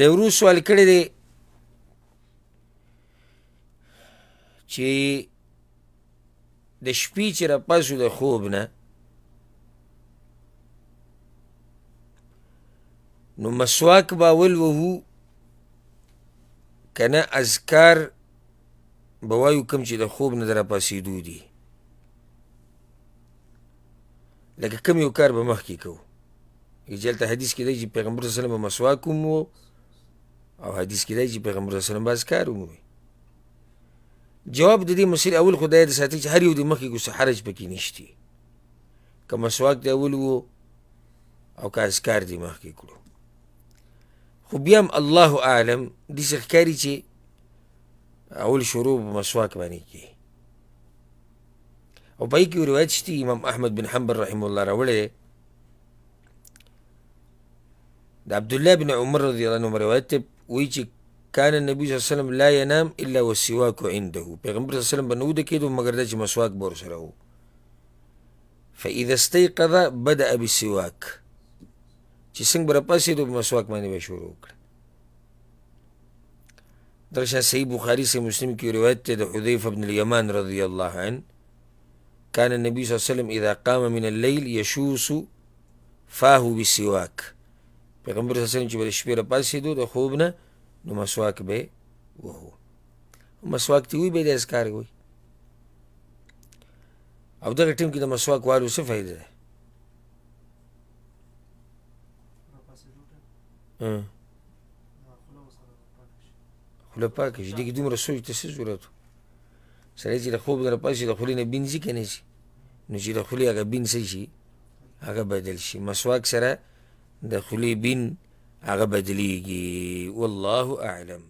د ورو سوال کړی دی چې د شپې چې را پاسو د خوب نه نو مسواک به ولوهو که نه اذکار به وایو کوم چې د خوب نه د راپاسېدو دي لکه کم یو کار به مخکې کوو جلته حدیث کې دی چې پیغمبر صلی الله علیه وسلم مسواک هم او حدیث کې دی چې پیغمبر صلی الله علیه کار ومومي جواب د دې مسیر اول خدای دې ساتي چې هر یو د مخې کو حرج پکې نشتی که مسواک دی اول وو او که اسکار دی مخکې کړو خو بیا هم الله عالم داسې ښکاري چې اول شروع په مسواک باندې کوي او په کې روایت شته امام احمد بن حنبل رحم الله راوړی دی د عبدالله بن عمر رضی الله عنه روایت دی وایي چې کان نبی صلی الله علیه وسلم لا ینام الا والسواک عنده پیغمبر صلی الله علیه وسلم بنو د کېدو مگر د چې مسواک بور سره وو فاذا استيقظ بدا بالسواک چې څنګه بر پاسې د مسواک باندې به شروع کړ درشه صحیح بخاری سے مسلم کی روایت ته د حذیفه بن الیمان رضی الله عنه کان نبی صلی الله علیه وسلم اذا قام من الليل يشوس فاه بالسواک پیغمبر صلی الله علیه وسلم چې د شپې را پاسېدو د خوب نه نو مسواک به وهو مسواک ته وی به د اسکار وي او دغه ټیم کې د مسواک والو څه فایده ده خوله پاکه شي دغه دومره سوچ ته څه ضرورت سړی چې د خوب نه پاسې د خولې نه بینځي که نه شي نو چې د خولې هغه بین څه شي هغه بدل شي مسواک سره د خولې بین هغه بدلیږي والله اعلم